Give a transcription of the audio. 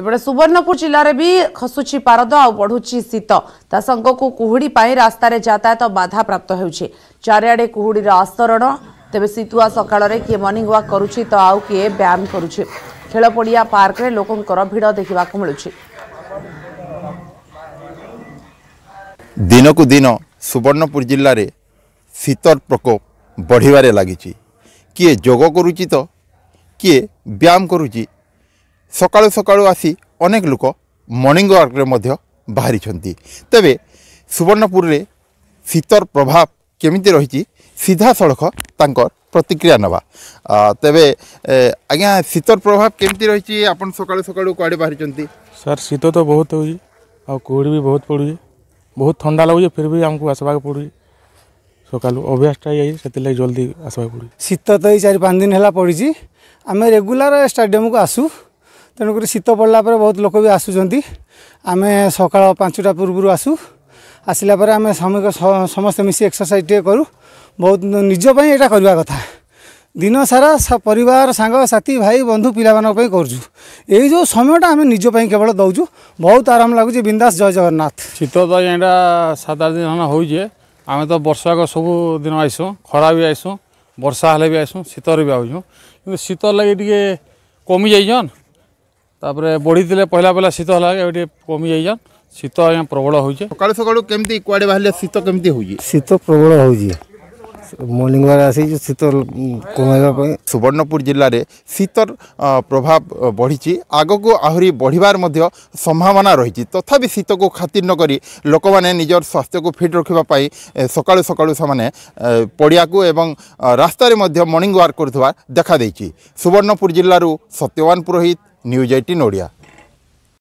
ଏପଟେ ସୁବର୍ଣ୍ଣପୁର ଜିଲ୍ଲାରେ ବି ଖସୁଛି ପାରଦ ଆଉ ବଢୁଛି ଶୀତ ତା ସାଙ୍ଗକୁ କୁହୁଡ଼ି ପାଇଁ ରାସ୍ତାରେ ଯାତାୟାତ ବାଧାପ୍ରାପ୍ତ ହେଉଛି ଚାରିଆଡ଼େ କୁହୁଡ଼ିର ଆସ୍ତରଣ ତେବେ ଶୀତୁଆ ସକାଳରେ କିଏ ମର୍ଣ୍ଣିଂ ୱାକ୍ କରୁଛି ତ ଆଉ କିଏ ବ୍ୟାୟାମ କରୁଛି ଖେଳପଡ଼ିଆ ପାର୍କରେ ଲୋକଙ୍କର ଭିଡ଼ ଦେଖିବାକୁ ମିଳୁଛି ଦିନକୁ ଦିନ ସୁବର୍ଣ୍ଣପୁର ଜିଲ୍ଲାରେ ଶୀତର ପ୍ରକୋପ ବଢ଼ିବାରେ ଲାଗିଛି କିଏ ଯୋଗ କରୁଛି ତ କିଏ ବ୍ୟାୟାମ କରୁଛି ସକାଳୁ ସକାଳୁ ଆସି ଅନେକ ଲୋକ ମର୍ଣ୍ଣିଂ ୱାର୍କରେ ମଧ୍ୟ ବାହାରିଛନ୍ତି ତେବେ ସୁବର୍ଣ୍ଣପୁରରେ ଶୀତର ପ୍ରଭାବ କେମିତି ରହିଛି ସିଧାସଳଖ ତାଙ୍କର ପ୍ରତିକ୍ରିୟା ନେବା ତେବେ ଆଜ୍ଞା ଶୀତର ପ୍ରଭାବ କେମିତି ରହିଛି ଆପଣ ସକାଳୁ ସକାଳୁ କୁଆଡ଼େ ବାହାରିଛନ୍ତି ସାର୍ ଶୀତ ତ ବହୁତ ହେଉଛି ଆଉ କୁହୁଡ଼ି ବି ବହୁତ ପଡ଼ୁଛି ବହୁତ ଥଣ୍ଡା ଲାଗୁଛି ଫିର୍ ବି ଆମକୁ ଆସିବାକୁ ପଡ଼ୁଛି ସକାଳୁ ଅଭ୍ୟାସଟା ହେଇଯାଇଛି ସେଥିଲାଗି ଜଲ୍ଦି ଆସିବାକୁ ପଡ଼ୁଛି ଶୀତ ତ ଏଇ ଚାରି ପାଞ୍ଚ ଦିନ ହେଲା ପଡ଼ିଛି ଆମେ ରେଗୁଲାର ଷ୍ଟାଡ଼ିୟମକୁ ଆସୁ ତେଣୁକରି ଶୀତ ପଡ଼ିଲା ପରେ ବହୁତ ଲୋକ ବି ଆସୁଛନ୍ତି ଆମେ ସକାଳ ପାଞ୍ଚଟା ପୂର୍ବରୁ ଆସୁ ଆସିଲା ପରେ ଆମେ ସମୟ ସମସ୍ତେ ମିଶି ଏକ୍ସରସାଇଜ୍ ଟିକେ କରୁ ବହୁତ ନିଜ ପାଇଁ ଏଇଟା କରିବା କଥା ଦିନସାରା ପରିବାର ସାଙ୍ଗସାଥି ଭାଇ ବନ୍ଧୁ ପିଲାମାନଙ୍କ ପାଇଁ କରୁଛୁ ଏଇ ଯେଉଁ ସମୟଟା ଆମେ ନିଜ ପାଇଁ କେବଳ ଦେଉଛୁ ବହୁତ ଆରାମ ଲାଗୁଛି ବିନ୍ଦାସ ଜୟ ଜଗନ୍ନାଥ ଶୀତ ତ ଏଇଟା ସାତ ଆଠ ଦିନ ହେନା ହେଉଛେ ଆମେ ତ ବର୍ଷାକ ସବୁ ଦିନ ଆଇସୁଁ ଖରା ବି ଆଇସୁଁ ବର୍ଷା ହେଲେ ବି ଆଇସୁଁ ଶୀତରେ ବି ଆଉଛୁ କିନ୍ତୁ ଶୀତ ଲାଗି ଟିକେ କମି ଯାଇଛନ୍ তাপরে বড়িলে পহলা বেলা শীত হল এটি কমি যাইছন শীত আজ্ঞা প্রবল হয়েছে সকালু সকালু কেমতি কুয়াড়ে বাহারে শীত কেমতি হয়েছে শীত প্রবল হয়েছে মর্নিং ওয়াক আসিছি শীত কমাইবা সুবর্ণপুর জেলার শীতর প্রভাব বড়িছি আগকু আহরি বড়িবার মধ্য সম্ভাবনা রয়েছে তথাপি শীতকু খাতির নকরি লোক মানে নিজের স্বাস্থ্যকু ফিট রাখা পাই সকালু সকালু সে পড়িয়াকু এবং রাস্তায় মধ্য মর্নিং ওয়াক করুবার দেখা দেইছি সুবর্ণপুর জেলার সত্যবান পুরোহিত न्यूज एटीन ओडिया